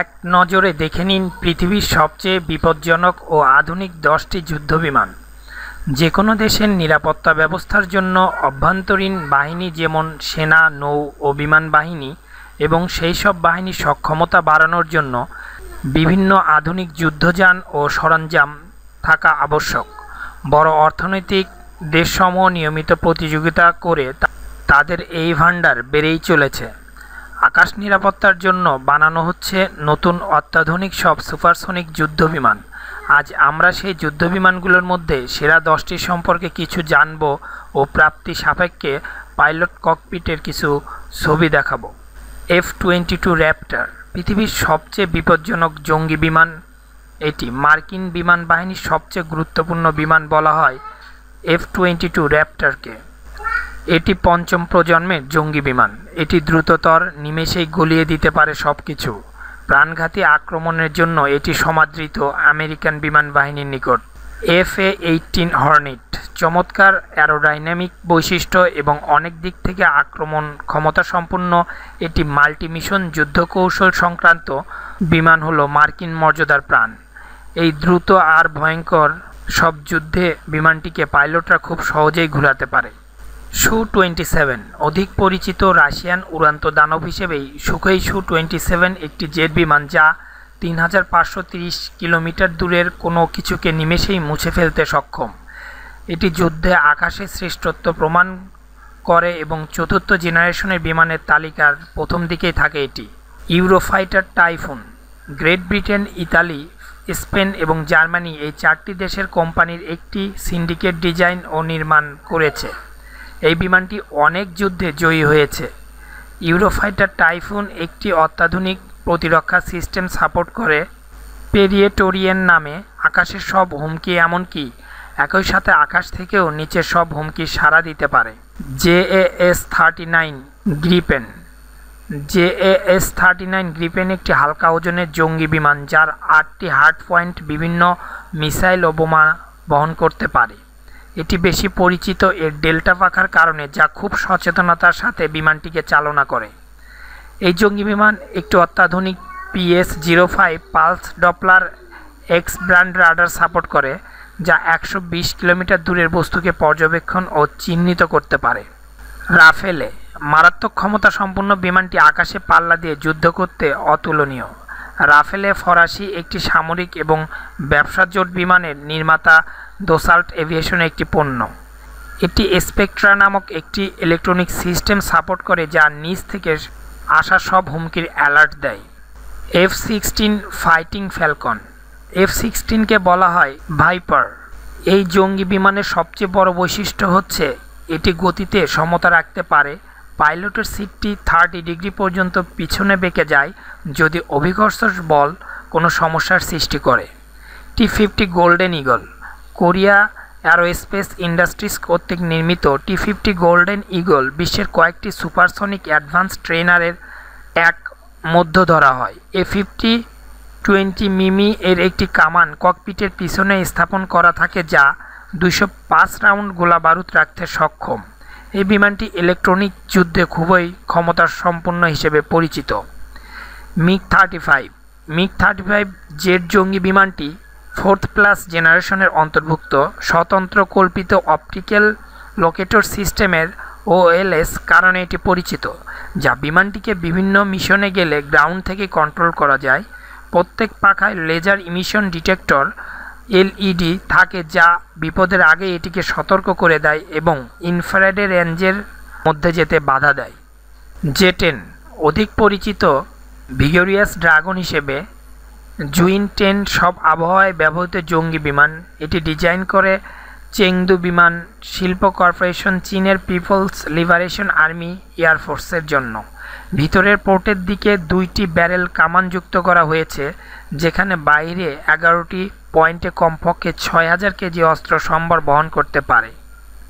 এক নজরে দেখে নিন পৃথিবীর সবচেয়ে বিপজ্জনক ও আধুনিক দশটি যুদ্ধবিমান যে কোনো দেশের নিরাপত্তা ব্যবস্থার জন্য অভ্যন্তরীণ বাহিনী যেমন সেনা নৌ ও বিমান বাহিনী এবং সেই সব বাহিনীর সক্ষমতা বাড়ানোর জন্য বিভিন্ন আধুনিক যুদ্ধযান ও সরঞ্জাম থাকা আবশ্যক বড় অর্থনৈতিক দেশসমূহ নিয়মিত প্রতিযোগিতা করে তাদের এই ভাণ্ডার বেড়েই চলেছে আকাশ নিরাপত্তার জন্য বানানো হচ্ছে নতুন অত্যাধুনিক সব সুপারসনিক যুদ্ধবিমান আজ আমরা সেই যুদ্ধবিমানগুলোর মধ্যে সেরা দশটি সম্পর্কে কিছু জানব ও প্রাপ্তি সাপেক্ষে পাইলট ককপিটের কিছু ছবি দেখাবো এফ টোয়েন্টি টু র্যাপ্টার পৃথিবীর সবচেয়ে বিপজ্জনক জঙ্গি বিমান এটি মার্কিন বিমান বাহিনীর সবচেয়ে গুরুত্বপূর্ণ বিমান বলা হয় এফ টোয়েন্টি টু র্যাপ্টারকে এটি পঞ্চম প্রজন্মের জঙ্গি বিমান এটি দ্রুততর নিমেষেই গলিয়ে দিতে পারে সব কিছু প্রাণঘাতী আক্রমণের জন্য এটি সমাদৃত আমেরিকান বিমান বাহিনীর নিকট এফ এ এইটিন হর্নিট চমৎকার অ্যারোডাইনামিক বৈশিষ্ট্য এবং অনেক দিক থেকে আক্রমণ ক্ষমতা সম্পন্ন এটি মাল্টিমিশন যুদ্ধকৌশল সংক্রান্ত বিমান হল মার্কিন মর্যাদার প্রাণ এই দ্রুত আর ভয়ঙ্কর সব যুদ্ধে বিমানটিকে পাইলটরা খুব সহজেই ঘুরাতে পারে সু টোয়েন্টি সেভেন অধিক পরিচিত রাশিয়ান উড়ান্ত দানব হিসেবেই সুখেই সু টোয়েন্টি সেভেন একটি জেট বিমান যা তিন হাজার পাঁচশো তিরিশ কিলোমিটার দূরের কোনো কিছুকে নিমেষেই মুছে ফেলতে সক্ষম এটি যুদ্ধে আকাশে শ্রেষ্ঠত্ব প্রমাণ করে এবং চতুর্থ জেনারেশনের বিমানের তালিকার প্রথম দিকেই থাকে এটি Eurofighter Typhoon Great Britain Italy Spain এবং জার্মানি এই চারটি দেশের কোম্পানির একটি সিন্ডিকেট ডিজাইন ও নির্মাণ করেছে এই বিমানটি অনেক যুদ্ধে জয়ী হয়েছে ইউরোফাইটার টাইফুন একটি অত্যাধুনিক প্রতিরক্ষা সিস্টেম সাপোর্ট করে পেরিয়েটোরিয়ান নামে আকাশের সব হুমকি এমনকি একই সাথে আকাশ থেকেও নিচের সব হুমকি সাড়া দিতে পারে J S thirty nine Gripen J S thirty nine Gripen একটি হালকা ওজনের জঙ্গি বিমান যার আটটি হার্ড পয়েন্ট বিভিন্ন মিসাইল ও বোমা বহন করতে পারে এটি বেশি পরিচিত এর ডেল্টা পাখার কারণে যা খুব সচেতনতার সাথে বিমানটিকে চালনা করে এই জঙ্গি বিমান একটি অত্যাধুনিক PS zero five pulse Doppler X brand radar support করে যা একশো বিশ কিলোমিটার দূরের বস্তুকে পর্যবেক্ষণ ও চিহ্নিত করতে পারে রাফেলে মারাত্মক ক্ষমতা সম্পন্ন বিমানটি আকাশে পাল্লা দিয়ে যুদ্ধ করতে অতুলনীয় রাফেলে ফরাসি একটি সামরিক এবং ব্যবসা জোট বিমানের নির্মাতা দোসাল্ট এভিয়েশনের একটি পণ্য এটি স্পেকট্রা নামক একটি ইলেকট্রনিক সিস্টেম সাপোর্ট করে যা নিচ থেকে আসা সব হুমকির অ্যালার্ট দেয় F sixteen fighting falcon F সিক্সটিনকে বলা হয় ভাইপার এই জঙ্গি বিমানের সবচেয়ে বড় বৈশিষ্ট্য হচ্ছে এটি গতিতে সমতা রাখতে পারে পাইলটের সিটটি থার্টি ডিগ্রি পর্যন্ত পিছনে বেঁকে যায় যদি অভিকর্ষ বল কোনো সমস্যার সৃষ্টি করে T fifty golden eagle Korea aerospace industries কর্তৃক নির্মিত টি ফিফটি গোল্ডেন ইগল বিশ্বের কয়েকটি সুপারসনিক অ্যাডভান্স ট্রেনারের এক মধ্য ধরা হয় এ ফিফটি টোয়েন্টি মিমি এর একটি কামান ককপিটের পিছনে স্থাপন করা থাকে যা দুশো পাঁচ রাউন্ড বারুদ রাখতে সক্ষম এই বিমানটি ইলেকট্রনিক যুদ্ধে খুবই ক্ষমতার সম্পন্ন হিসেবে পরিচিত MiG thirty five MiG thirty five jet জঙ্গি বিমানটি ফোর্থ প্লাস জেনারেশনের অন্তর্ভুক্ত স্বতন্ত্র কল্পিত অপটিক্যাল লোকেটর সিস্টেমের ওএলএস কারণে এটি পরিচিত যা বিমানটিকে বিভিন্ন মিশনে গেলে গ্রাউন্ড থেকে কন্ট্রোল করা যায় প্রত্যেক পাখায় laser emission detector LED e থাকে যা বিপদের আগে এটিকে সতর্ক করে দেয় এবং ইনফ্রারেডের রেঞ্জের মধ্যে যেতে বাধা দেয় জেটেন অধিক পরিচিত ভিগোরিয়াস ড্রাগন হিসেবে জুইন টেন সব আবহাওয়ায় ব্যবহৃত জঙ্গি বিমান এটি ডিজাইন করে চেংদু বিমান শিল্প কর্পোরেশন চীনের পিপলস লিবারেশন আর্মি এয়ারফোর্সের জন্য ভিতরের পোর্টের দিকে দুইটি ব্যারেল কামান যুক্ত করা হয়েছে যেখানে বাইরে এগারোটি পয়েন্টে কমপক্ষে ছয় হাজার কেজি অস্ত্র সম্বর বহন করতে পারে